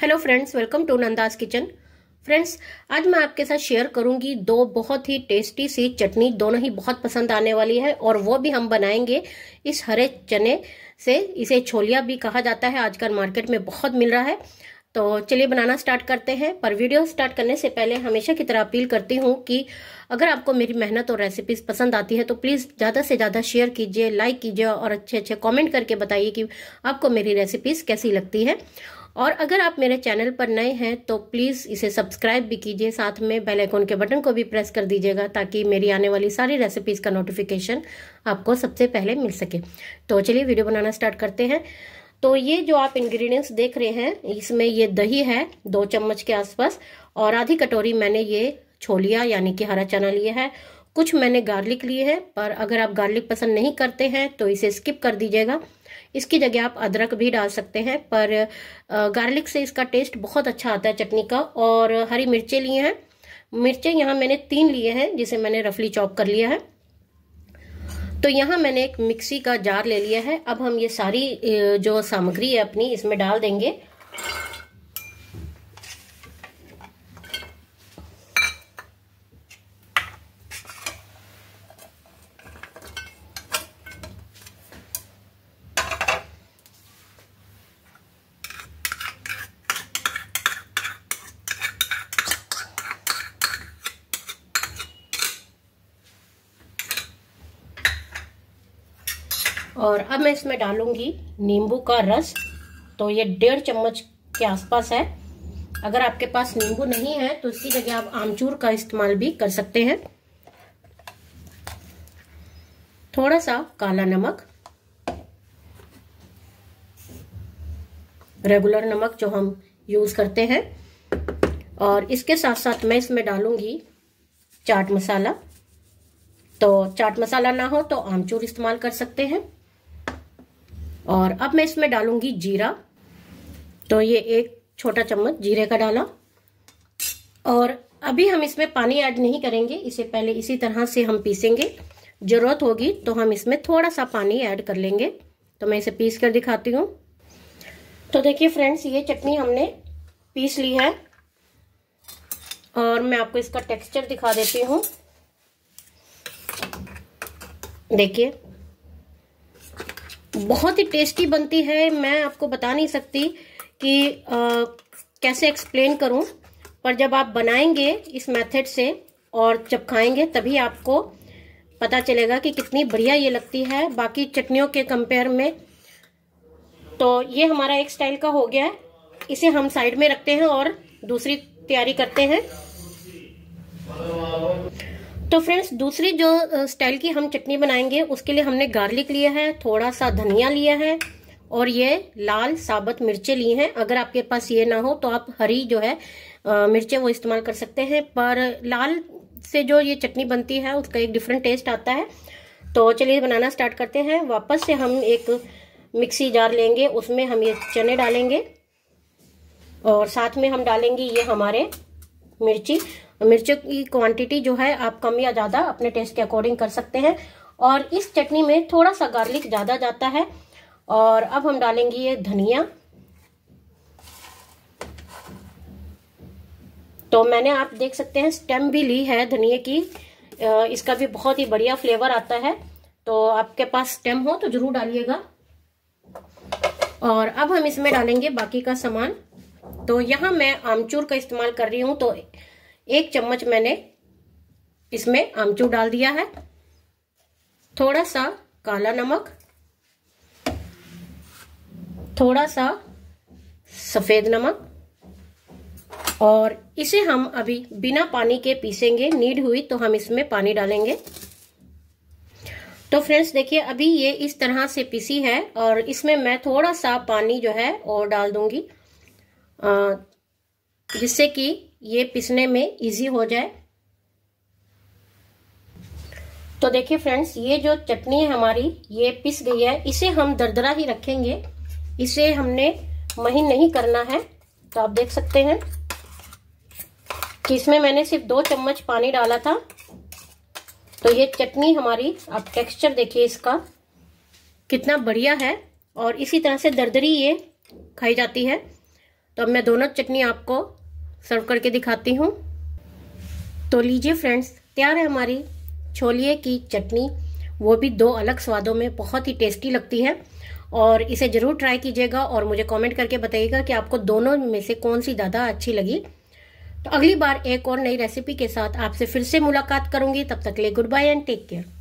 hello friends welcome to नंदाज kitchen friends आज मैं आपके साथ शेयर करूंगी दो बहुत ही टेस्टी सी चटनी दोनों ही बहुत पसंद आने वाली है और वो भी हम बनाएंगे इस हरे चने से इसे छोलिया भी कहा जाता है आजकल मार्केट में बहुत मिल रहा है तो चलिए बनाना स्टार्ट करते हैं पर वीडियो स्टार्ट करने से पहले हमेशा की तरह अपील करती हूँ कि अगर आपको मेरी मेहनत और रेसिपीज पसंद आती है तो प्लीज़ ज़्यादा से ज़्यादा शेयर कीजिए लाइक कीजिए और अच्छे अच्छे कमेंट करके बताइए कि आपको मेरी रेसिपीज कैसी लगती है और अगर आप मेरे चैनल पर नए हैं तो प्लीज़ इसे सब्सक्राइब भी कीजिए साथ में बेल आइकॉन के बटन को भी प्रेस कर दीजिएगा ताकि मेरी आने वाली सारी रेसिपीज़ का नोटिफिकेशन आपको सबसे पहले मिल सके तो चलिए वीडियो बनाना स्टार्ट करते हैं तो ये जो आप इंग्रेडिएंट्स देख रहे हैं इसमें ये दही है दो चम्मच के आसपास और आधी कटोरी मैंने ये छोलिया यानी कि हरा चना लिया है कुछ मैंने गार्लिक लिए है पर अगर आप गार्लिक पसंद नहीं करते हैं तो इसे स्किप कर दीजिएगा इसकी जगह आप अदरक भी डाल सकते हैं पर गार्लिक से इसका टेस्ट बहुत अच्छा आता है चटनी का और हरी मिर्चें लिए हैं मिर्चें यहाँ मैंने तीन लिए हैं जिसे मैंने रफली चॉप कर लिया है तो यहाँ मैंने एक मिक्सी का जार ले लिया है अब हम ये सारी जो सामग्री है अपनी इसमें डाल देंगे और अब मैं इसमें डालूंगी नींबू का रस तो ये डेढ़ चम्मच के आसपास है अगर आपके पास नींबू नहीं है तो इसकी जगह आप आमचूर का इस्तेमाल भी कर सकते हैं थोड़ा सा काला नमक रेगुलर नमक जो हम यूज़ करते हैं और इसके साथ साथ मैं इसमें डालूंगी चाट मसाला तो चाट मसाला ना हो तो आमचूर इस्तेमाल कर सकते हैं और अब मैं इसमें डालूंगी जीरा तो ये एक छोटा चम्मच जीरे का डाला और अभी हम इसमें पानी ऐड नहीं करेंगे इसे पहले इसी तरह से हम पीसेंगे ज़रूरत होगी तो हम इसमें थोड़ा सा पानी ऐड कर लेंगे तो मैं इसे पीस कर दिखाती हूँ तो देखिए फ्रेंड्स ये चटनी हमने पीस ली है और मैं आपको इसका टेक्सचर दिखा देती हूँ देखिए बहुत ही टेस्टी बनती है मैं आपको बता नहीं सकती कि आ, कैसे एक्सप्लेन करूं पर जब आप बनाएंगे इस मेथड से और जब खाएंगे तभी आपको पता चलेगा कि कितनी बढ़िया ये लगती है बाकी चटनियों के कंपेयर में तो ये हमारा एक स्टाइल का हो गया है इसे हम साइड में रखते हैं और दूसरी तैयारी करते हैं तो फ्रेंड्स दूसरी जो स्टाइल की हम चटनी बनाएंगे उसके लिए हमने गार्लिक लिया है थोड़ा सा धनिया लिया है और ये लाल साबत मिर्चें ली हैं अगर आपके पास ये ना हो तो आप हरी जो है मिर्चें वो इस्तेमाल कर सकते हैं पर लाल से जो ये चटनी बनती है उसका एक डिफरेंट टेस्ट आता है तो चलिए बनाना स्टार्ट करते हैं वापस से हम एक मिक्सी जार लेंगे उसमें हम ये चने डालेंगे और साथ में हम डालेंगे ये हमारे मिर्ची मिर्चों की क्वांटिटी जो है आप कम या ज़्यादा अपने टेस्ट के अकॉर्डिंग कर सकते हैं और इस चटनी में थोड़ा सा गार्लिक ज़्यादा जाता है और अब हम डालेंगे ये धनिया तो मैंने आप देख सकते हैं स्टेम भी ली है धनिया की इसका भी बहुत ही बढ़िया फ्लेवर आता है तो आपके पास स्टेम हो तो ज़रूर डालिएगा और अब हम इसमें डालेंगे बाकी का सामान तो यहां मैं आमचूर का इस्तेमाल कर रही हूं तो एक चम्मच मैंने इसमें आमचूर डाल दिया है थोड़ा सा काला नमक थोड़ा सा सफ़ेद नमक और इसे हम अभी बिना पानी के पीसेंगे नीड हुई तो हम इसमें पानी डालेंगे तो फ्रेंड्स देखिए अभी ये इस तरह से पीसी है और इसमें मैं थोड़ा सा पानी जो है और डाल दूंगी जिससे कि ये पिसने में इजी हो जाए तो देखिए फ्रेंड्स ये जो चटनी है हमारी ये पिस गई है इसे हम दरदरा ही रखेंगे इसे हमने महीन नहीं करना है तो आप देख सकते हैं कि इसमें मैंने सिर्फ दो चम्मच पानी डाला था तो ये चटनी हमारी आप टेक्सचर देखिए इसका कितना बढ़िया है और इसी तरह से दरदरी ये खाई जाती है तो अब मैं दोनों चटनी आपको सर्व करके दिखाती हूँ तो लीजिए फ्रेंड्स तैयार है हमारी छोलिए की चटनी वो भी दो अलग स्वादों में बहुत ही टेस्टी लगती है और इसे ज़रूर ट्राई कीजिएगा और मुझे कमेंट करके बताइएगा कि आपको दोनों में से कौन सी ज़्यादा अच्छी लगी तो अगली बार एक और नई रेसिपी के साथ आपसे फिर से मुलाकात करूंगी तब तक ले goodbye and take care